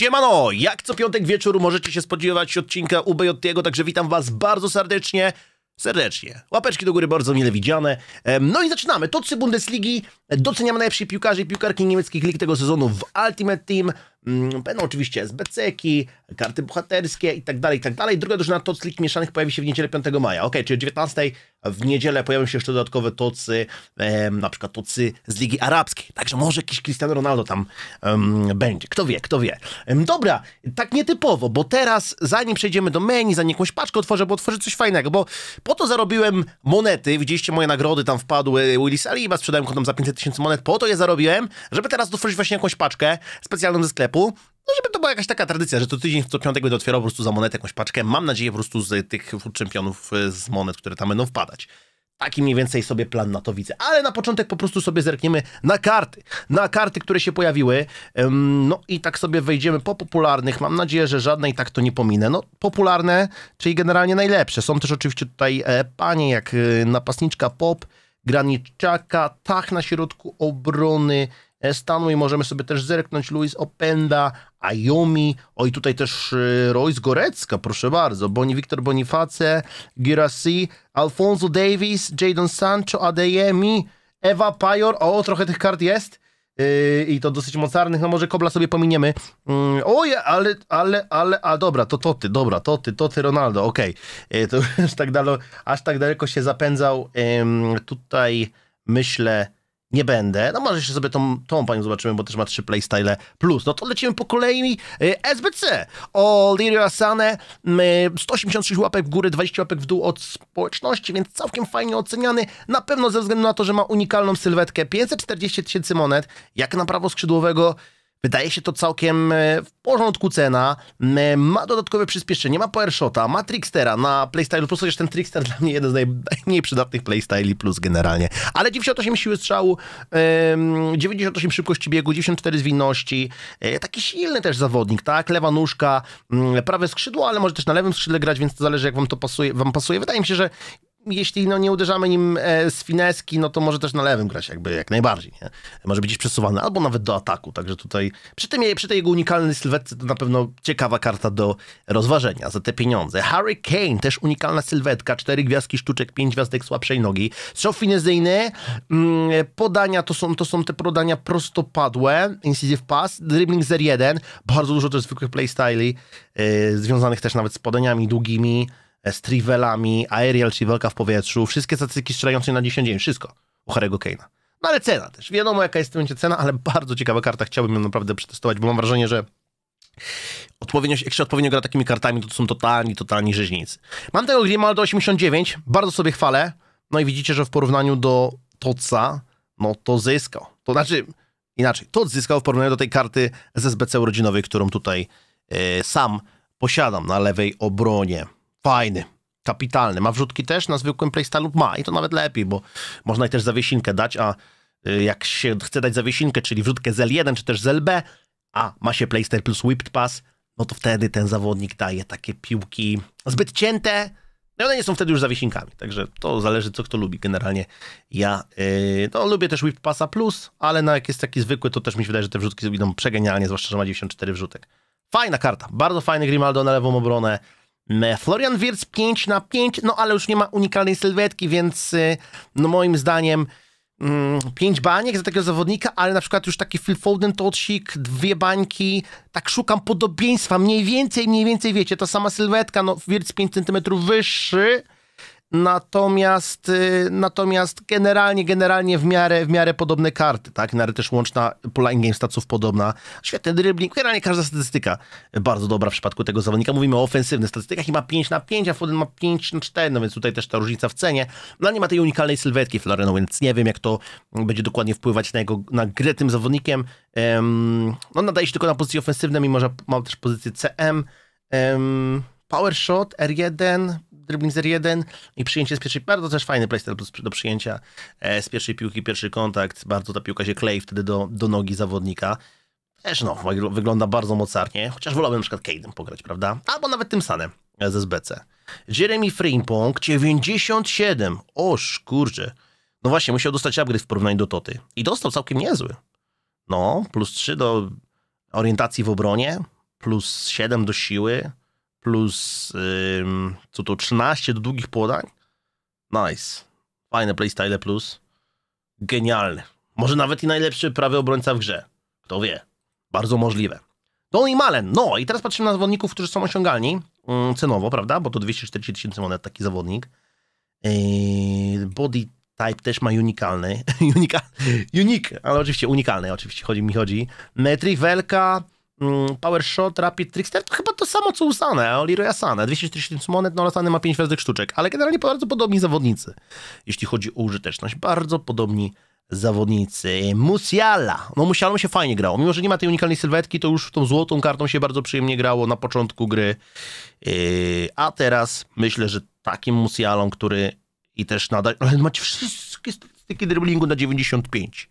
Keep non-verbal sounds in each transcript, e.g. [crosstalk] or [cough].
Siemano! Jak co piątek wieczór możecie się spodziewać odcinka UBJT'ego, także witam was bardzo serdecznie. Serdecznie. Łapeczki do góry bardzo mile widziane. No i zaczynamy. Tocy Bundesligi. Doceniamy najlepszych piłkarzy i piłkarki niemieckich lig tego sezonu w Ultimate Team. Mm, będą oczywiście SBC-ki, karty bohaterskie i tak dalej, i tak dalej. Druga drużyna TOC Lig Mieszanych pojawi się w niedzielę 5 maja. Ok, czyli o 19 w niedzielę pojawią się jeszcze dodatkowe tocy, em, na przykład tocy z Ligi Arabskiej. Także może jakiś Cristiano Ronaldo tam em, będzie. Kto wie, kto wie. Em, dobra, tak nietypowo, bo teraz zanim przejdziemy do menu, zanim jakąś paczkę otworzę, bo otworzę coś fajnego, bo po to zarobiłem monety. Widzieliście moje nagrody, tam wpadły Willy Saliba, sprzedałem kontom za 500 tysięcy monet. Po to je zarobiłem, żeby teraz otworzyć właśnie jakąś paczkę specjalną ze sklepu sklepu, no żeby to była jakaś taka tradycja, że to tydzień co piątek będę otwierał po prostu za monetę jakąś paczkę. Mam nadzieję po prostu z tych czempionów y, z monet, które tam będą wpadać. Taki mniej więcej sobie plan na to widzę. Ale na początek po prostu sobie zerkniemy na karty. Na karty, które się pojawiły. No i tak sobie wejdziemy po popularnych. Mam nadzieję, że żadnej tak to nie pominę. No popularne, czyli generalnie najlepsze. Są też oczywiście tutaj e, panie jak y, napastniczka Pop, Graniczaka, Tach na środku obrony, Stanu i możemy sobie też zerknąć Luis Openda, Ayumi, oj tutaj też y, Royce Gorecka, proszę bardzo, Boni Wiktor Boniface, Girassi, Alfonso Davis, Jadon Sancho, Adeyemi, Eva Pajor, o trochę tych kart jest y, i to dosyć mocarnych, no może Kobla sobie pominiemy. Yy, mm, oje, ale, ale, ale, a dobra, to to ty, dobra, to ty, to ty Ronaldo, okej. Okay. to aż [laughs] tak, aż tak daleko się zapędzał tutaj, myślę, nie będę. No może się sobie tą, tą panią zobaczymy, bo też ma trzy playstyle plus. No to lecimy po kolei SBC. O Lirio Asane 186 łapek w górę, 20 łapek w dół od społeczności, więc całkiem fajnie oceniany. Na pewno ze względu na to, że ma unikalną sylwetkę. 540 tysięcy monet, jak na prawo skrzydłowego Wydaje się to całkiem e, w porządku cena. E, ma dodatkowe przyspieszenie, ma PowerShota, ma Trickstera na PlayStyle Plus, chociaż ten Trickster dla mnie jeden z najmniej [laughs] przydatnych PlayStyli Plus generalnie. Ale 98 siły strzału, 98 szybkości biegu, 94 zwinności. E, taki silny też zawodnik, tak? Lewa nóżka, prawe skrzydło, ale może też na lewym skrzydle grać, więc to zależy jak wam to pasuje. Wam pasuje. Wydaje mi się, że jeśli no, nie uderzamy nim e, z fineski, no to może też na lewym grać jakby jak najbardziej, nie? Może być przesuwany albo nawet do ataku, także tutaj przy, tym, przy tej jego unikalnej sylwetce to na pewno ciekawa karta do rozważenia za te pieniądze. Harry Kane, też unikalna sylwetka, cztery gwiazdki sztuczek, pięć gwiazdek słabszej nogi, strzał finezyjny, mm, podania to są, to są te podania prostopadłe, incisive pass, dribbling 0-1, bardzo dużo też zwykłych playstyli, e, związanych też nawet z podaniami długimi, z trivelami, aerial, czyli walka w powietrzu, wszystkie statystyki strzelające na 10 dzień, wszystko u Harry'ego Kane'a. No ale cena też. Wiadomo, jaka jest w tym momencie cena, ale bardzo ciekawa karta. Chciałbym ją naprawdę przetestować, bo mam wrażenie, że odpowiednio, jak się odpowiednio gra takimi kartami, to, to są totalni, totalni rzeźnicy. Mam tego Grimalda 89, bardzo sobie chwalę. No i widzicie, że w porównaniu do Toca, no to zyskał. To znaczy, inaczej, to zyskał w porównaniu do tej karty z SBC urodzinowej, którą tutaj yy, sam posiadam na lewej obronie. Fajny. Kapitalny. Ma wrzutki też na zwykłym lub Ma i to nawet lepiej, bo można i też zawiesinkę dać, a y, jak się chce dać zawiesinkę, czyli wrzutkę z L1 czy też z LB, a ma się playstyle plus whipped pass, no to wtedy ten zawodnik daje takie piłki zbyt cięte, no one nie są wtedy już zawiesinkami, także to zależy co kto lubi generalnie. Ja yy, no, lubię też whipped Passa Plus, ale no, jak jest taki zwykły, to też mi się wydaje, że te wrzutki idą przegenialnie, zwłaszcza, że ma 94 wrzutek. Fajna karta, bardzo fajny Grimaldo na lewą obronę, Florian Wirc 5 na 5, no ale już nie ma unikalnej sylwetki, więc y, no moim zdaniem 5 mm, baniek za takiego zawodnika, ale na przykład już taki Phil Foden tocik, dwie bańki, tak szukam podobieństwa, mniej więcej, mniej więcej wiecie, ta sama sylwetka, no Wirc 5 cm wyższy, Natomiast, y, natomiast generalnie, generalnie w miarę, w miarę podobne karty, tak? Nawet też łączna pola in-game staców podobna. Świetny dribbling, generalnie każda statystyka bardzo dobra w przypadku tego zawodnika. Mówimy o ofensywnych statystykach i ma 5 na 5, a Foden ma 5 na 4, no więc tutaj też ta różnica w cenie. No nie ma tej unikalnej sylwetki Floreno, więc nie wiem jak to będzie dokładnie wpływać na jego, na grę tym zawodnikiem. Um, no nadaje się tylko na pozycje ofensywne, mimo że ma też pozycję CM. Um, power shot, R1, dribbling 1 i przyjęcie z pierwszej, bardzo też fajny playstyle do przyjęcia e, z pierwszej piłki, pierwszy kontakt, bardzo ta piłka się klei wtedy do, do nogi zawodnika. Też no, wygląda bardzo mocarnie, chociaż wolałbym na przykład Cade'em pograć, prawda? Albo nawet tym samym e, z SBC. Jeremy Frimpong 97, oż kurczę. No właśnie, musiał dostać upgrade w porównaniu do Toty. I dostał całkiem niezły. No, plus 3 do orientacji w obronie, plus 7 do siły, plus co to 13 do długich podań. Nice. Fajne playstyle plus. Genialny. Może nawet i najlepszy prawy obrońca w grze. Kto wie. Bardzo możliwe. Donny Malen. No i teraz patrzymy na zawodników, którzy są osiągalni mm, cenowo, prawda? Bo to 240 tysięcy monet taki zawodnik. Yy, body type też ma unikalny. [laughs] unika, unique, ale oczywiście unikalny oczywiście chodzi mi chodzi. Metry Welka Mm, Power Shot, Rapid Trickster, to chyba to samo co usane, Leroy Asane, 240 monet, no Asane ma 5 gwiazdek sztuczek, ale generalnie bardzo podobni zawodnicy, jeśli chodzi o użyteczność, bardzo podobni zawodnicy. Musiala, no Musiala się fajnie grało, mimo że nie ma tej unikalnej sylwetki, to już tą złotą kartą się bardzo przyjemnie grało na początku gry, yy, a teraz myślę, że takim Musialą, który i też nadal, ale macie wszystkie statystyki driblingu na 95.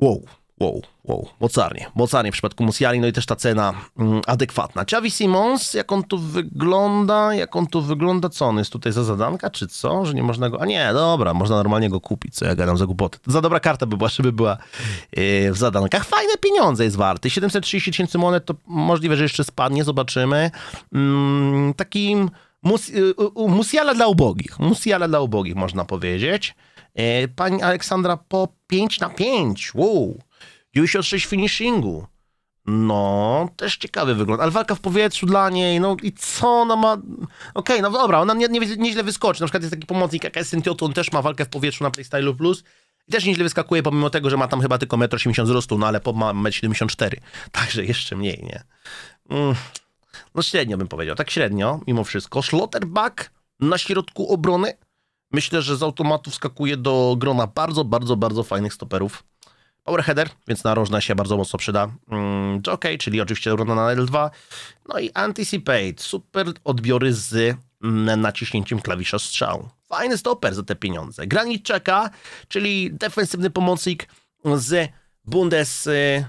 Wow, Wow, wow, mocarnie, mocarnie w przypadku Musiali, no i też ta cena mm, adekwatna. Xavi Simons, jak on tu wygląda, jak on tu wygląda, co on jest tutaj za zadanka, czy co, że nie można go, a nie, dobra, można normalnie go kupić, co ja gadam za głupoty. Za dobra karta by była, żeby była yy, w zadankach. Fajne pieniądze jest warty, 730 tysięcy monet, to możliwe, że jeszcze spadnie, zobaczymy. Mm, takim mus, e, musiala dla ubogich, musiala dla ubogich można powiedzieć. E, pani Aleksandra po 5 na 5. Wow. 6 finishingu. No, też ciekawy wygląd. Ale walka w powietrzu dla niej, no i co ona ma... Okej, okay, no dobra, ona nie, nie, nieźle wyskoczy. Na przykład jest taki pomocnik AKSN Tiotu, on też ma walkę w powietrzu na PlayStyle Plus. I też nieźle wyskakuje, pomimo tego, że ma tam chyba tylko 1,80 m wzrostu, no ale po ma 1,74 m. [laughs] Także jeszcze mniej, nie? Mm. no średnio bym powiedział, tak średnio, mimo wszystko. Schlotterback na środku obrony. Myślę, że z automatu wskakuje do grona bardzo, bardzo, bardzo fajnych stoperów overheader, więc narożna się bardzo mocno przyda. Mm, Jockey, czyli oczywiście równa na L2. No i anticipate, super odbiory z mm, naciśnięciem klawisza strzał. Fajny stoper za te pieniądze. Granit czeka, czyli defensywny pomocnik z Bundes y,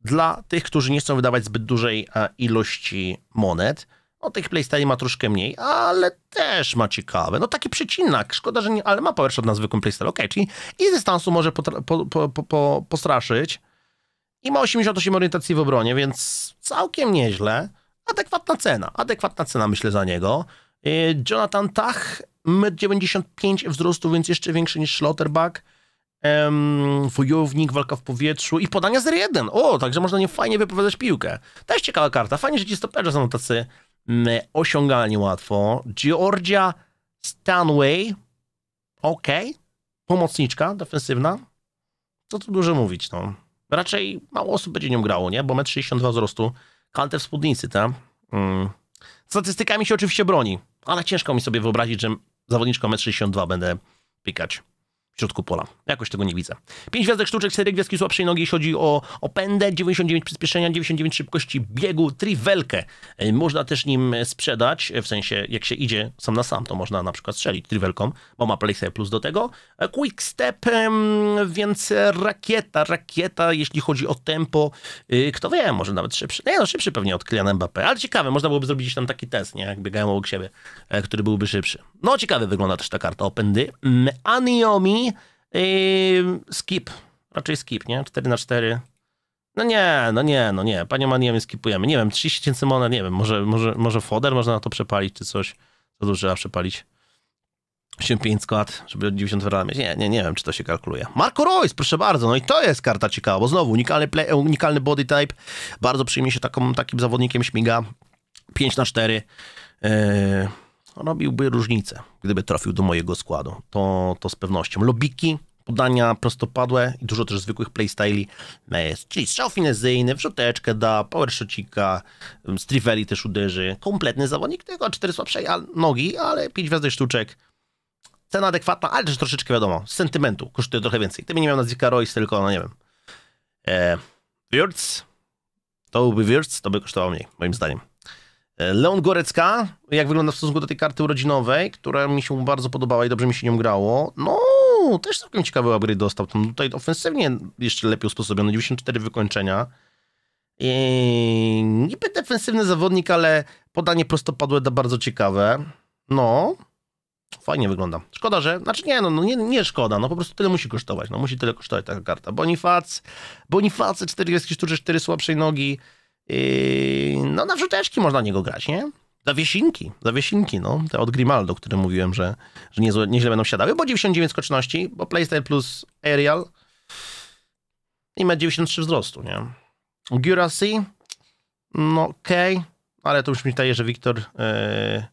dla tych, którzy nie chcą wydawać zbyt dużej e, ilości monet. No tych PlayStation ma troszkę mniej, ale też ma ciekawe. No taki przecinak, szkoda, że nie, ale ma powershot na zwykłym PlayStation. okej, okay, czyli i z dystansu może po, po, po, postraszyć. I ma 88 orientacji w obronie, więc całkiem nieźle. Adekwatna cena, adekwatna cena myślę za niego. E, Jonathan Tach, 1,95 wzrostu, więc jeszcze większy niż Schlotterbach. Um, wojownik, walka w powietrzu i podania 0-1. O, także można nie fajnie wypowiadać piłkę. Też ciekawa karta. Fajnie, że ci stoperze są tacy Mm, osiągalnie łatwo. Georgia Stanway, ok, pomocniczka defensywna. Co tu dużo mówić, no. Raczej mało osób będzie nią grało, nie? Bo metr 62 wzrostu, kantę w spódnicy, tak? Mm. Statystykami się oczywiście broni, ale ciężko mi sobie wyobrazić, że zawodniczką metr 62 będę pikać w środku pola. Jakoś tego nie widzę. 5 gwiazdek sztuczek, 4 gwiazdki słabszej nogi, jeśli chodzi o opędę, 99 przyspieszenia, 99 szybkości biegu, triwelkę. Y, można też nim sprzedać, w sensie jak się idzie sam na sam, to można na przykład strzelić triwelką, bo ma PlayStation Plus do tego. E, Quick Step, więc rakieta, rakieta, jeśli chodzi o tempo, y, kto wie, może nawet szybszy. Nie no, szybszy pewnie od Kylian Mbappé, ale ciekawe, można byłoby zrobić tam taki test, nie, jak biegają obok siebie, e, który byłby szybszy. No ciekawe wygląda też ta karta opędy. Aniomi yy, skip. Raczej skip, nie? 4 na 4 No nie, no nie, no nie. Panią Manię skipujemy. Nie wiem, 30 tysięcy monet, nie wiem, może, może, może foder można na to przepalić, czy coś. To dużo trzeba przepalić. 85 skład, żeby 92 mieć. Nie, nie, nie wiem, czy to się kalkuluje. Marco Royce, proszę bardzo, no i to jest karta ciekawa, bo znowu unikalny, play, unikalny body type. Bardzo przyjemnie się taką, takim zawodnikiem śmiga. 5 na 4 yy, robiłby różnicę, gdyby trafił do mojego składu. To, to z pewnością. Lobiki, podania prostopadłe i dużo też zwykłych playstyli, e, czyli strzał finezyjny, wrzuteczkę da, power shotika, striveli mm, też uderzy. Kompletny zawodnik, tylko cztery słabsze nogi, ale pięć gwiazdy sztuczek. Cena adekwatna, ale też troszeczkę wiadomo, z sentymentu kosztuje trochę więcej. Gdyby nie miał nazwiska Royce, tylko no nie wiem. E, Wirtz, to byłby Wirtz, to by kosztowało mniej, moim zdaniem. E, Leon Gorecka, jak wygląda w stosunku do tej karty urodzinowej, która mi się bardzo podobała i dobrze mi się nią grało. No, też całkiem ciekawy upgrade dostał. Tam tutaj ofensywnie jeszcze lepiej usposobiony, 94 wykończenia. I niby defensywny zawodnik, ale podanie prostopadłe da bardzo ciekawe. No, fajnie wygląda. Szkoda, że, znaczy nie, no, no nie, nie szkoda, no po prostu tyle musi kosztować, no musi tyle kosztować taka karta. Bonifac, Boniface 40 sztuczy, 4 słabszej nogi, Yy, no na wrzuteczki można niego grać, nie? Zawiesinki, zawiesinki, no. Te od Grimaldo, o którym mówiłem, że, że niezłe, nieźle będą siadały, bo 99 skoczności, bo PlayStation plus Aerial i ma 93 wzrostu, nie? Guracy, no okej, okay. ale to już mi daje, że Wiktor... Yy,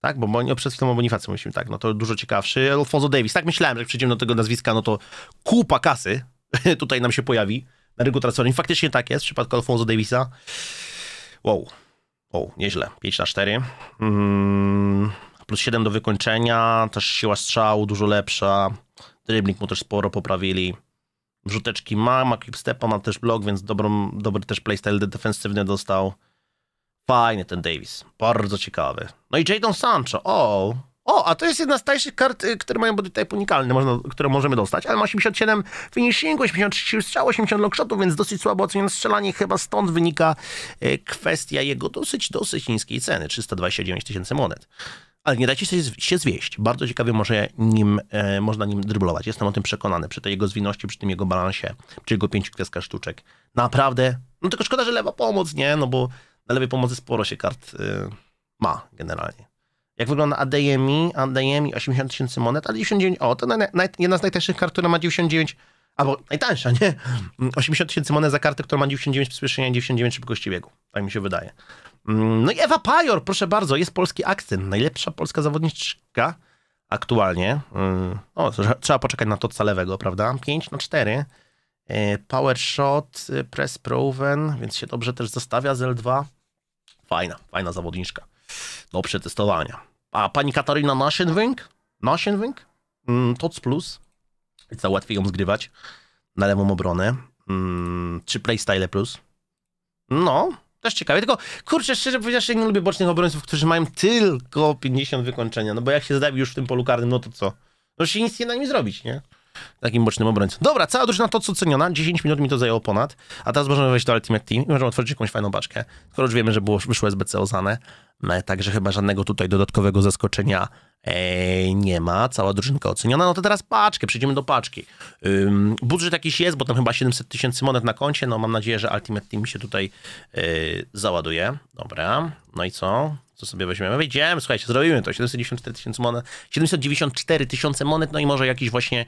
tak, bo no, przed chwilą o Bonifacy mówiliśmy, tak, no to dużo ciekawszy. Alfonso Davis, tak myślałem, że jak przejdziemy do tego nazwiska, no to kupa kasy [laughs] tutaj nam się pojawi na rynku transferowym. Faktycznie tak jest w przypadku Alfonso Davisa. Wow, wow, nieźle. 5 na 4. Mm, plus 7 do wykończenia, też siła strzału dużo lepsza. Dribbling mu też sporo poprawili. Rzuteczki ma, ma Stepa ma też blok, więc dobrą, dobry też playstyle defensywny dostał. Fajny ten Davis, bardzo ciekawy. No i Jadon Sancho, o, oh. O, a to jest jedna z tańszych kart, y, które mają bodytype unikalny, można, które możemy dostać. Ale ma 87 finishingu, 83 strzał, 80 lockshotów, więc dosyć słabo oceniam strzelanie. Chyba stąd wynika y, kwestia jego dosyć, dosyć niskiej ceny, 329 tysięcy monet. Ale nie dajcie się zwieść. Bardzo ciekawie może nim, e, można nim dryblować. Jestem o tym przekonany. Przy tej jego zwinności, przy tym jego balansie, przy jego pięciu gwiazdkach sztuczek. Naprawdę. No tylko szkoda, że lewa pomoc, nie? No bo na lewej pomocy sporo się kart y, ma generalnie jak wygląda ADMI, ADMI 80 tysięcy monet, ale 99, o, to jedna z najtańszych kart, która ma 99, albo najtańsza, nie? 80 mm, tysięcy monet za kartę, która ma 99 przyspieszenia i 99 szybkości biegu, tak mi się wydaje. Mm, no i Ewa Pajor, proszę bardzo, jest polski akcent, najlepsza polska zawodniczka aktualnie. Mm, o, trzeba poczekać na toca lewego, prawda? 5 na 4 e, Power shot, e, press proven, więc się dobrze też zostawia z L2. Fajna, fajna zawodniczka do przetestowania. A pani Katarina Nasienwink, Nasienwink, mm, TOC Plus, co łatwiej ją zgrywać na lewą obronę, mm, czy Playstyle Plus. No, też ciekawie, tylko kurczę, szczerze powiedziawszy, nie lubię bocznych obrońców, którzy mają tylko 50 wykończenia, no bo jak się zdawi już w tym polu karnym, no to co? No się nic nie da nim zrobić, nie? takim bocznym obrońcą. Dobra, cała drużyna to oceniona, 10 minut mi to zajęło ponad, a teraz możemy wejść do Ultimate Team i możemy otworzyć jakąś fajną baczkę, skoro już wiemy, że było, wyszło SBC Ozane, e, także chyba żadnego tutaj dodatkowego zaskoczenia Ej, nie ma, cała drużynka oceniona. No to teraz paczkę, przejdziemy do paczki. Ym, budżet jakiś jest, bo tam chyba 700 tysięcy monet na koncie. No mam nadzieję, że Ultimate Team się tutaj yy, załaduje. Dobra, no i co? co sobie weźmiemy. Wiedziałem, słuchajcie, zrobimy to. 794 tysięcy monet, 794 tysiące monet, no i może jakiś właśnie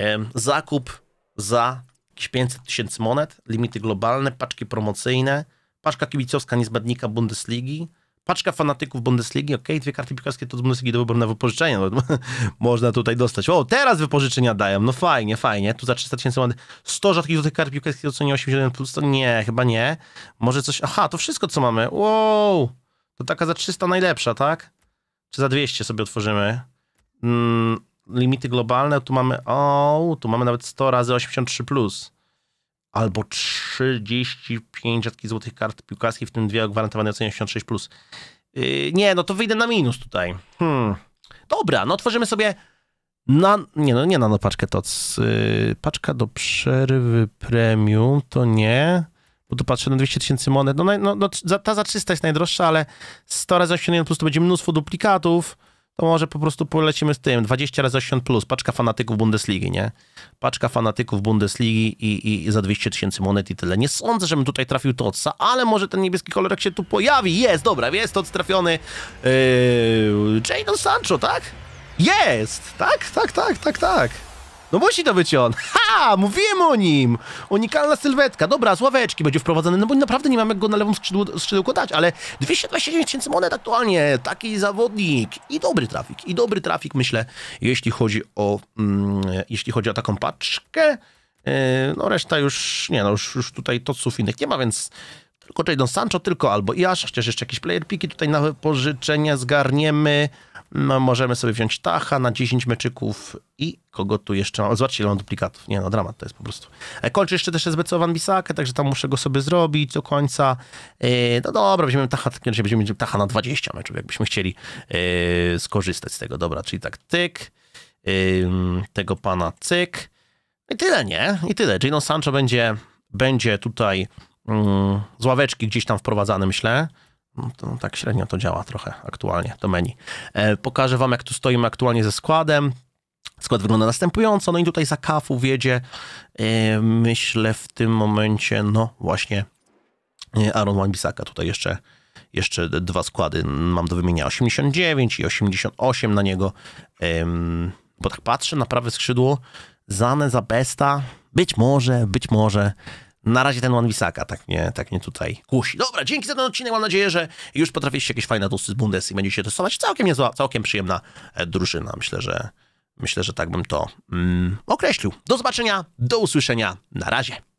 um, zakup za jakieś 500 tysięcy monet, limity globalne, paczki promocyjne, paczka kibicowska niezbędnika Bundesligi, paczka fanatyków Bundesligi, ok, dwie karty piłkarskie to z Bundesligi do wyboru na wypożyczenie, no, [laughs] można tutaj dostać. O, teraz wypożyczenia dają, no fajnie, fajnie, tu za 300 tysięcy monet, 100 rzadkich złotych tych kart piłkarskich nie 87 plus, to nie, chyba nie. Może coś, aha, to wszystko co mamy, wow, to taka za 300 najlepsza, tak? Czy za 200 sobie otworzymy? Mm, limity globalne, tu mamy, o, tu mamy nawet 100 razy 83+. Plus. Albo 35 rzadkich złotych kart piłkarskich, w tym dwie gwarantowane gwarantowanej ocenie 86+. Plus. Yy, nie, no to wyjdę na minus tutaj. Hmm. Dobra, no tworzymy sobie na, nie, no nie na paczkę TOC. Yy, paczka do przerwy premium to nie bo tu patrzę na 200 tysięcy monet, no, no, no, ta za 300 jest najdroższa, ale 100 razy 80 plus to będzie mnóstwo duplikatów, to może po prostu polecimy z tym, 20 razy 80 plus, paczka fanatyków Bundesligi, nie? Paczka fanatyków Bundesligi i, i za 200 tysięcy monet i tyle. Nie sądzę, żebym tutaj trafił odsa, ale może ten niebieski kolor jak się tu pojawi, jest, dobra, jest to trafiony, yy, Jadon Sancho, tak? Jest! Tak, tak, tak, tak, tak. No musi to być on. Ha! Mówiłem o nim! Unikalna sylwetka. Dobra, z ławeczki będzie wprowadzony, no bo naprawdę nie mam jak go na lewą skrzydło, skrzydełko dać, ale 229 tysięcy monet aktualnie. Taki zawodnik. I dobry trafik. I dobry trafik, myślę, jeśli chodzi o, mm, jeśli chodzi o taką paczkę. E, no reszta już, nie no, już, już tutaj toców innych nie ma, więc tylko Jadon Sancho, tylko albo Iasz, chociaż jeszcze jakieś player piki tutaj na pożyczenie zgarniemy. No, możemy sobie wziąć Tacha na 10 meczyków i kogo tu jeszcze mam? Zobaczcie, ile mam duplikatów. Nie no, dramat to jest po prostu. E, kończy jeszcze też SBC Van Bisakę, także tam muszę go sobie zrobić do końca. E, no dobra, weźmiemy Tacha, będziemy mieć Tacha na 20 meczów, jakbyśmy chcieli e, skorzystać z tego. Dobra, czyli tak tyk, tego pana cyk. I tyle, nie? I tyle. Gino Sancho będzie, będzie tutaj mm, z ławeczki gdzieś tam wprowadzany, myślę. No to, tak średnio to działa trochę aktualnie, to menu. E, pokażę Wam, jak tu stoimy aktualnie ze składem. Skład wygląda następująco. No i tutaj za kafu wiedzie, e, myślę w tym momencie, no właśnie, e, Aaron Wan-Bissaka tutaj jeszcze jeszcze dwa składy mam do wymienia 89 i 88 na niego. bo tak patrzę na prawe skrzydło. Zane za Besta. Być może, być może na razie ten One Wisaka tak mnie, tak mnie tutaj kusi. Dobra, dzięki za ten odcinek. Mam nadzieję, że już potrafiliście jakieś fajne tusy z Bundes i będziecie testować. Całkiem niezła, całkiem przyjemna e, drużyna. Myślę, że myślę, że tak bym to mm, określił. Do zobaczenia, do usłyszenia. Na razie.